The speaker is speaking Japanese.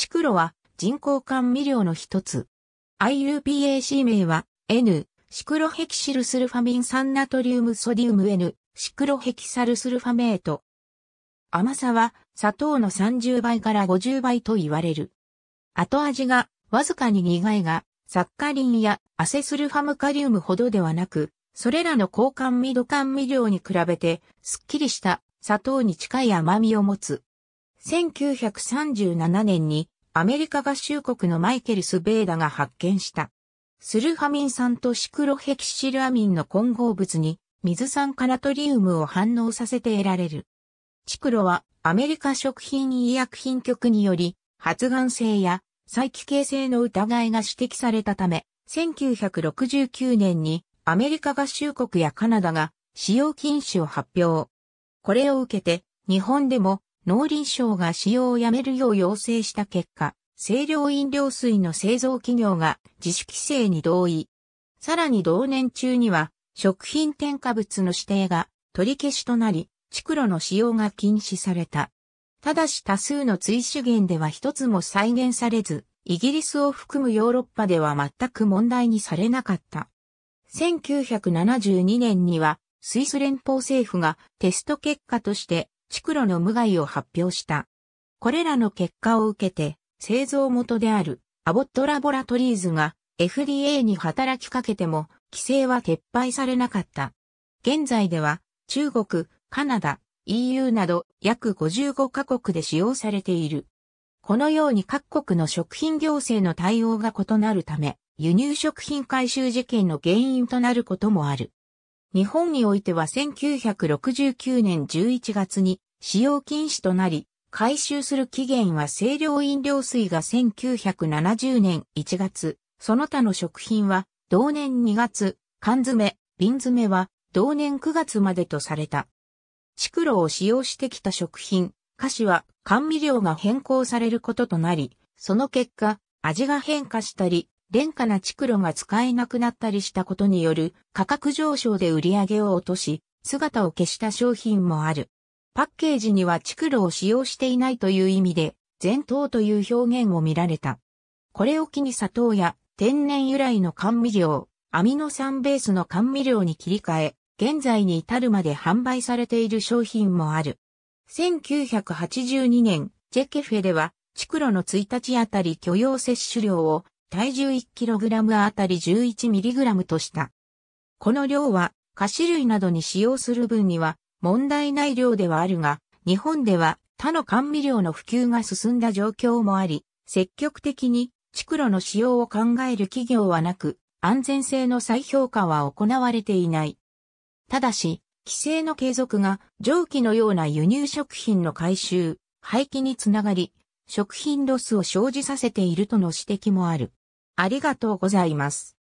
シクロは人工甘味料の一つ。IUPAC 名は N、シクロヘキシルスルファミン酸ナトリウムソディウム N、シクロヘキサルスルファメート。甘さは砂糖の30倍から50倍と言われる。後味がわずかに苦いが、サッカリンやアセスルファムカリウムほどではなく、それらの高甘味度甘味料に比べて、すっきりした砂糖に近い甘みを持つ。1937年にアメリカ合衆国のマイケル・スベーダが発見した。スルハミン酸とシクロヘキシルアミンの混合物に水酸化ナトリウムを反応させて得られる。チクロはアメリカ食品医薬品局により発がん性や再帰形性の疑いが指摘されたため、1969年にアメリカ合衆国やカナダが使用禁止を発表。これを受けて日本でも農林省が使用をやめるよう要請した結果、清涼飲料水の製造企業が自主規制に同意。さらに同年中には、食品添加物の指定が取り消しとなり、蓄炉の使用が禁止された。ただし多数の追資源では一つも再現されず、イギリスを含むヨーロッパでは全く問題にされなかった。1972年には、スイス連邦政府がテスト結果としてクロの無害を発表した。これらの結果を受けて、製造元であるアボットラボラトリーズが FDA に働きかけても規制は撤廃されなかった。現在では中国、カナダ、EU など約55カ国で使用されている。このように各国の食品行政の対応が異なるため、輸入食品回収事件の原因となることもある。日本においては1969年11月に使用禁止となり、回収する期限は清涼飲料水が1970年1月、その他の食品は同年2月、缶詰、瓶詰は同年9月までとされた。クロを使用してきた食品、菓子は甘味料が変更されることとなり、その結果、味が変化したり、廉価な蓄炉が使えなくなったりしたことによる価格上昇で売り上げを落とし、姿を消した商品もある。パッケージには蓄炉を使用していないという意味で、前頭という表現を見られた。これを機に砂糖や天然由来の甘味料、アミノ酸ベースの甘味料に切り替え、現在に至るまで販売されている商品もある。1982年、ジェケフェでは、チクロの1日あたり許容摂取量を体重 1kg あたり 11mg とした。この量は菓子類などに使用する分には問題ない量ではあるが、日本では他の甘味料の普及が進んだ状況もあり、積極的に蓄路の使用を考える企業はなく、安全性の再評価は行われていない。ただし、規制の継続が蒸気のような輸入食品の回収、廃棄につながり、食品ロスを生じさせているとの指摘もある。ありがとうございます。